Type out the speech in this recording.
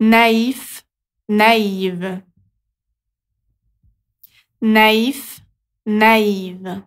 naïf, naïve. Naïf, naïve.